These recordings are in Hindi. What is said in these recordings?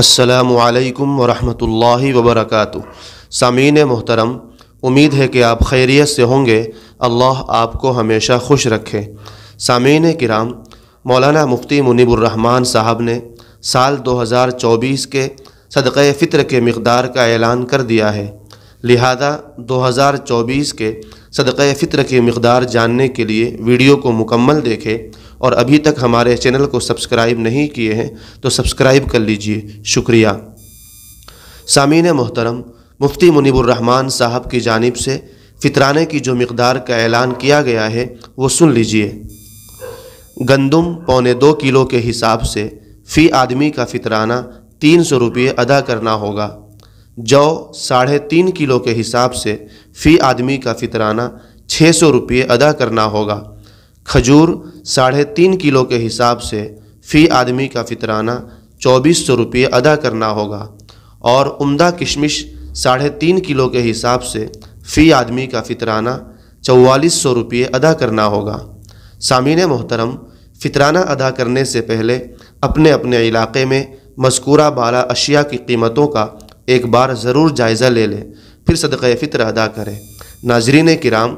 असलकम वरहमल वबरक सामीन मोहतरम उम्मीद है कि आप खैरियत से होंगे अल्लाह आपको हमेशा खुश रखे सामीन कराम मौलाना मुफ्ती मुनीबरहमान साहब ने साल 2024 के सदक़ फ़ितर के मकदार का ऐलान कर दिया है लिहाजा 2024 के सदक़ फ़ितर की मकदार जानने के लिए वीडियो को मुकम्मल देखें और अभी तक हमारे चैनल को सब्सक्राइब नहीं किए हैं तो सब्सक्राइब कर लीजिए शुक्रिया सामीन मोहतरम मुफ्ती मुनीबरहमान साहब की जानब से फितराने की जो मकदार का ऐलान किया गया है वो सुन लीजिए गंदम पौने दो किलो के हिसाब से फ़ी आदमी का फितराना तीन सौ रुपये अदा करना होगा जौ साढ़े तीन किलो के हिसाब से फ़ी आदमी का फितराना छः सौ रुपये अदा करना होगा खजूर साढ़े तीन किलो के हिसाब से फ़ी आदमी का फितराना चौबीस सौ रुपये अदा करना होगा और उम्दा किशमिश साढ़े तीन किलो के हिसाब से फ़ी आदमी का फितराना चौवालीस सौ रुपये अदा करना होगा सामीन मोहतरम फितराना अदा करने से पहले अपने अपने इलाके में मस्कूरा बाला अशिया की कीमतों का एक बार ज़रूर जायज़ा ले लें फिर सदक़ फ़ितर अदा करें नाजरीन कराम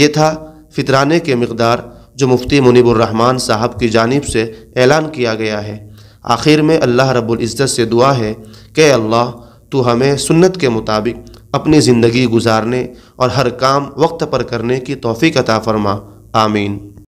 ये था फितराने के मकदार जो मुफ्ती मुनीबरहमान साहब की जानब से ऐलान किया गया है आखिर में अल्लाह रब्बुल इज़्ज़त से दुआ है कि अल्लाह तो हमें सुन्नत के मुताबिक अपनी ज़िंदगी गुजारने और हर काम वक्त पर करने की तोफ़ी अता फ़रमा आमीन